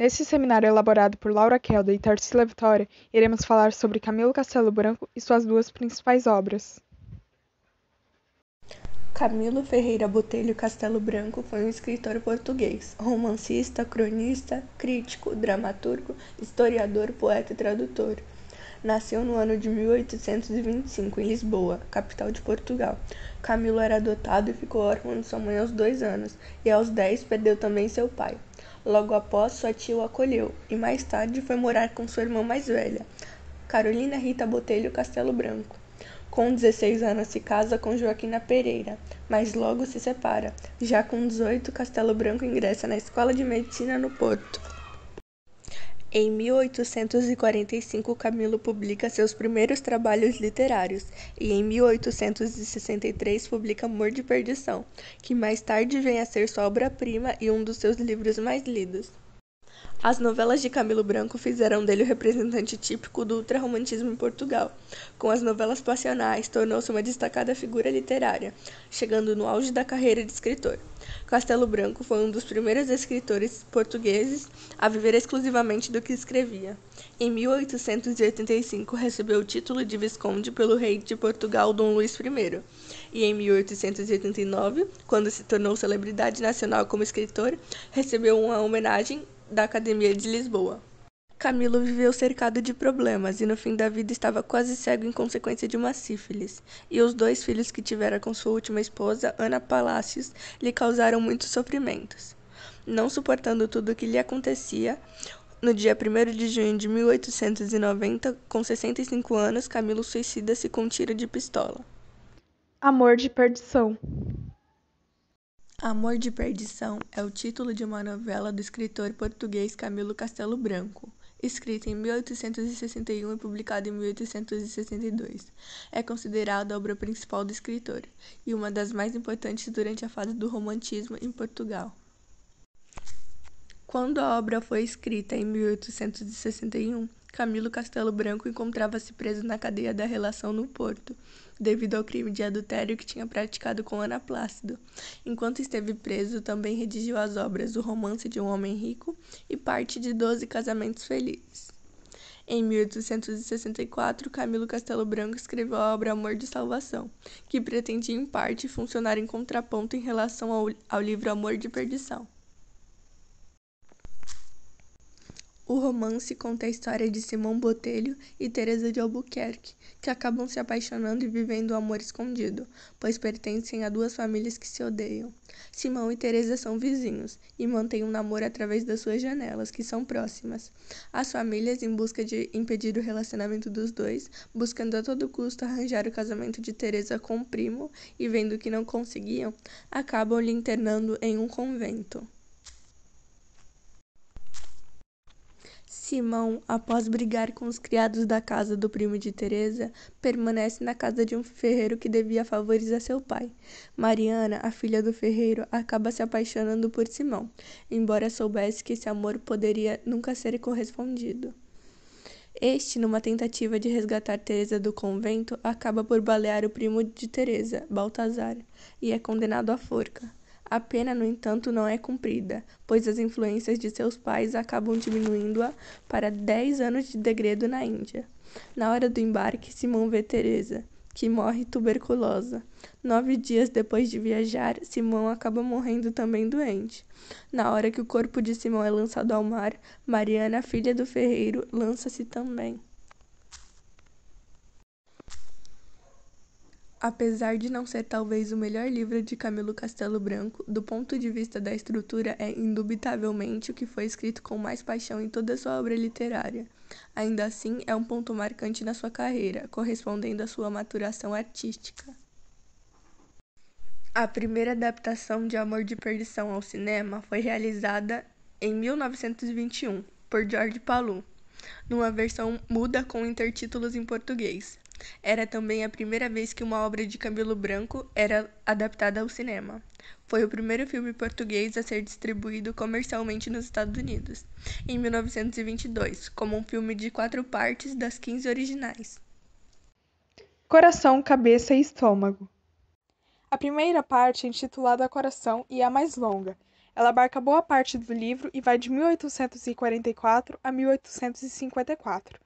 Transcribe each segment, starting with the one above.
Neste seminário elaborado por Laura Kelda e Tarsila Vitória, iremos falar sobre Camilo Castelo Branco e suas duas principais obras. Camilo Ferreira Botelho Castelo Branco foi um escritor português, romancista, cronista, crítico, dramaturgo, historiador, poeta e tradutor. Nasceu no ano de 1825 em Lisboa, capital de Portugal. Camilo era adotado e ficou órfão de sua mãe aos dois anos, e aos dez perdeu também seu pai. Logo após, sua tia o acolheu e mais tarde foi morar com sua irmã mais velha, Carolina Rita Botelho Castelo Branco. Com 16 anos se casa com Joaquina Pereira, mas logo se separa. Já com 18, Castelo Branco ingressa na Escola de Medicina no Porto, em 1845, Camilo publica seus primeiros trabalhos literários e, em 1863, publica Amor de Perdição, que mais tarde vem a ser sua obra-prima e um dos seus livros mais lidos. As novelas de Camilo Branco fizeram dele o representante típico do ultrarromantismo em Portugal. Com as novelas passionais, tornou-se uma destacada figura literária, chegando no auge da carreira de escritor. Castelo Branco foi um dos primeiros escritores portugueses a viver exclusivamente do que escrevia. Em 1885, recebeu o título de Visconde pelo rei de Portugal Dom Luís I, e em 1889, quando se tornou celebridade nacional como escritor, recebeu uma homenagem da Academia de Lisboa. Camilo viveu cercado de problemas e no fim da vida estava quase cego em consequência de uma sífilis. E os dois filhos que tivera com sua última esposa, Ana Palácios, lhe causaram muitos sofrimentos. Não suportando tudo o que lhe acontecia, no dia 1 de junho de 1890, com 65 anos, Camilo suicida-se com um tiro de pistola. Amor de perdição. Amor de Perdição é o título de uma novela do escritor português Camilo Castelo Branco, escrita em 1861 e publicada em 1862. É considerada a obra principal do escritor e uma das mais importantes durante a fase do Romantismo em Portugal. Quando a obra foi escrita em 1861, Camilo Castelo Branco encontrava-se preso na cadeia da relação no Porto, devido ao crime de adultério que tinha praticado com Ana Plácido. Enquanto esteve preso, também redigiu as obras O Romance de um Homem Rico e parte de Doze Casamentos Felizes. Em 1864, Camilo Castelo Branco escreveu a obra Amor de Salvação, que pretendia em parte funcionar em contraponto em relação ao, ao livro Amor de Perdição. O romance conta a história de Simão Botelho e Teresa de Albuquerque, que acabam se apaixonando e vivendo o amor escondido, pois pertencem a duas famílias que se odeiam. Simão e Teresa são vizinhos e mantêm um namoro através das suas janelas, que são próximas. As famílias, em busca de impedir o relacionamento dos dois, buscando a todo custo arranjar o casamento de Teresa com o primo e vendo que não conseguiam, acabam lhe internando em um convento. Simão, após brigar com os criados da casa do primo de Teresa, permanece na casa de um ferreiro que devia favores a seu pai. Mariana, a filha do ferreiro, acaba se apaixonando por Simão, embora soubesse que esse amor poderia nunca ser correspondido. Este, numa tentativa de resgatar Teresa do convento, acaba por balear o primo de Teresa, Baltazar, e é condenado à forca. A pena, no entanto, não é cumprida, pois as influências de seus pais acabam diminuindo-a para 10 anos de degredo na Índia. Na hora do embarque, Simão vê Teresa, que morre tuberculosa. Nove dias depois de viajar, Simão acaba morrendo também doente. Na hora que o corpo de Simão é lançado ao mar, Mariana, filha do ferreiro, lança-se também. Apesar de não ser talvez o melhor livro de Camilo Castelo Branco, do ponto de vista da estrutura é indubitavelmente o que foi escrito com mais paixão em toda a sua obra literária. Ainda assim, é um ponto marcante na sua carreira, correspondendo à sua maturação artística. A primeira adaptação de Amor de Perdição ao cinema foi realizada em 1921 por George Palou, numa versão muda com intertítulos em português. Era também a primeira vez que uma obra de Camilo Branco era adaptada ao cinema. Foi o primeiro filme português a ser distribuído comercialmente nos Estados Unidos, em 1922, como um filme de quatro partes das 15 originais. Coração, Cabeça e Estômago A primeira parte é intitulada Coração e é a mais longa. Ela abarca boa parte do livro e vai de 1844 a 1854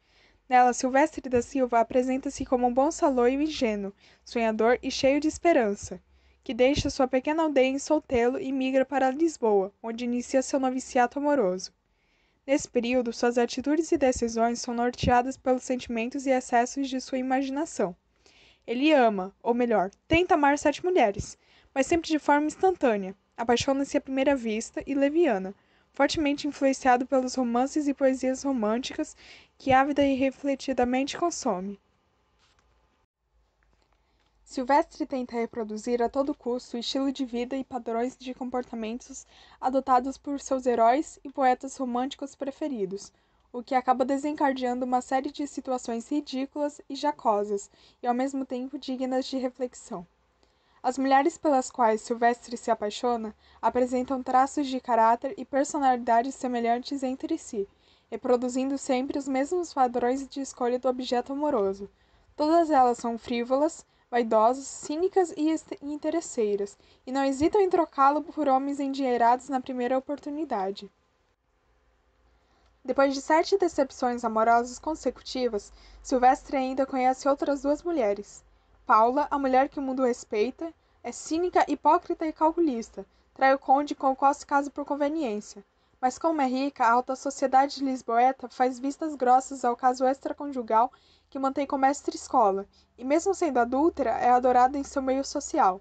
Nela, Silvestre da Silva apresenta-se como um bom saloio ingênuo, sonhador e cheio de esperança, que deixa sua pequena aldeia em Soltelo e migra para Lisboa, onde inicia seu noviciato amoroso. Nesse período, suas atitudes e decisões são norteadas pelos sentimentos e excessos de sua imaginação. Ele ama, ou melhor, tenta amar sete mulheres, mas sempre de forma instantânea, apaixona-se à primeira vista e leviana, fortemente influenciado pelos romances e poesias românticas que ávida e refletidamente consome. Silvestre tenta reproduzir a todo custo o estilo de vida e padrões de comportamentos adotados por seus heróis e poetas românticos preferidos, o que acaba desencadeando uma série de situações ridículas e jocosas, e ao mesmo tempo dignas de reflexão. As mulheres pelas quais Silvestre se apaixona apresentam traços de caráter e personalidades semelhantes entre si, reproduzindo sempre os mesmos padrões de escolha do objeto amoroso. Todas elas são frívolas, vaidosas, cínicas e interesseiras, e não hesitam em trocá-lo por homens endinheirados na primeira oportunidade. Depois de sete decepções amorosas consecutivas, Silvestre ainda conhece outras duas mulheres. Paula, a mulher que o mundo respeita, é cínica, hipócrita e calculista. Trai o conde com o qual se casa por conveniência. Mas como é rica, a alta sociedade lisboeta faz vistas grossas ao caso extraconjugal que mantém com mestre escola, e mesmo sendo adúltera, é adorada em seu meio social.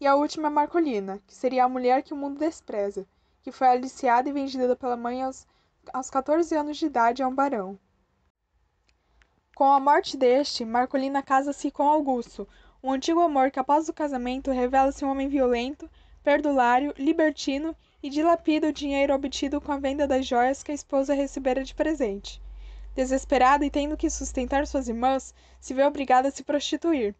E a última é Marcolina, que seria a mulher que o mundo despreza, que foi aliciada e vendida pela mãe aos, aos 14 anos de idade a um barão. Com a morte deste, Marcolina casa-se com Augusto, um antigo amor que após o casamento revela-se um homem violento, perdulário, libertino e dilapida o dinheiro obtido com a venda das joias que a esposa recebera de presente. Desesperada e tendo que sustentar suas irmãs, se vê obrigada a se prostituir.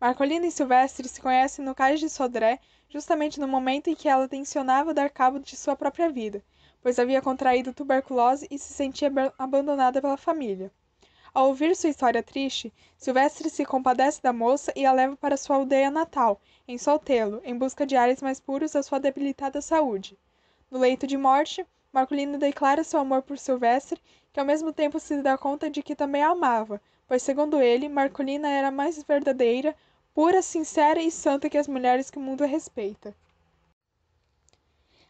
Marcolina e Silvestre se conhecem no cais de Sodré, justamente no momento em que ela tensionava dar cabo de sua própria vida, pois havia contraído tuberculose e se sentia abandonada pela família. Ao ouvir sua história triste, Silvestre se compadece da moça e a leva para sua aldeia natal, em Soltelo, em busca de ares mais puros da sua debilitada saúde. No leito de morte, Marcolino declara seu amor por Silvestre, que ao mesmo tempo se dá conta de que também a amava, pois, segundo ele, Marcolina era a mais verdadeira, pura, sincera e santa que as mulheres que o mundo respeita.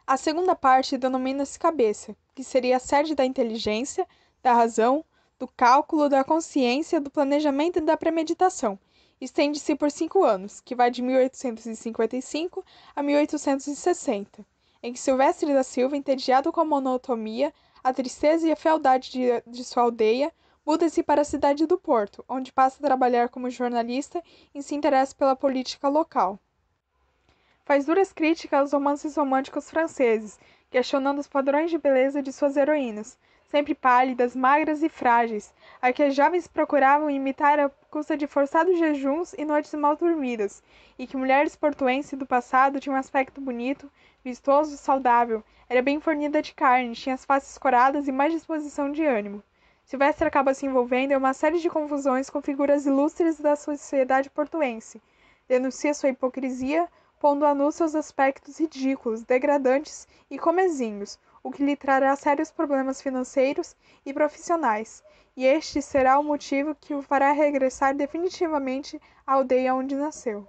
A segunda parte denomina-se cabeça, que seria a sede da inteligência, da razão, do cálculo da consciência, do planejamento e da premeditação. Estende-se por cinco anos, que vai de 1855 a 1860, em que Silvestre da Silva, entediado com a monotomia, a tristeza e a fealdade de, de sua aldeia, muda-se para a cidade do Porto, onde passa a trabalhar como jornalista e se interessa pela política local. Faz duras críticas aos romances românticos franceses, questionando os padrões de beleza de suas heroínas, sempre pálidas, magras e frágeis, a que as jovens procuravam imitar à custa de forçados jejuns e noites mal dormidas, e que mulheres portuenses do passado tinham um aspecto bonito, vistoso, saudável, era bem fornida de carne, tinha as faces coradas e mais disposição de ânimo. Silvestre acaba se envolvendo em uma série de confusões com figuras ilustres da sociedade portuense, denuncia sua hipocrisia, pondo a nu seus aspectos ridículos, degradantes e comezinhos, o que lhe trará sérios problemas financeiros e profissionais, e este será o motivo que o fará regressar definitivamente à aldeia onde nasceu.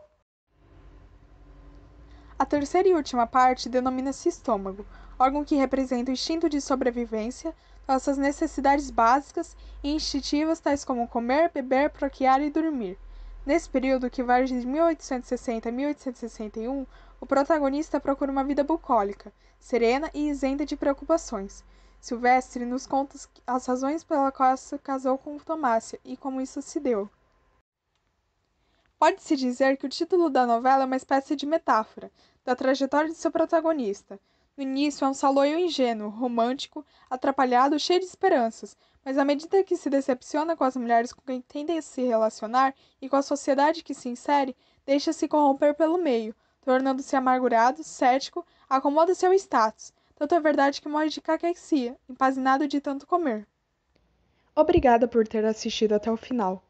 A terceira e última parte denomina-se estômago, órgão que representa o instinto de sobrevivência, nossas necessidades básicas e instintivas, tais como comer, beber, procriar e dormir. Nesse período, que vai de 1860 a 1861, o protagonista procura uma vida bucólica, serena e isenta de preocupações. Silvestre nos conta as razões pela qual se casou com Tomásia e como isso se deu. Pode-se dizer que o título da novela é uma espécie de metáfora da trajetória de seu protagonista. No início é um saloio ingênuo, romântico, atrapalhado, cheio de esperanças, mas à medida que se decepciona com as mulheres com quem tende a se relacionar e com a sociedade que se insere, deixa-se corromper pelo meio, tornando-se amargurado, cético, acomoda seu status. Tanto é verdade que morre de caquexia, empazinado de tanto comer. Obrigada por ter assistido até o final.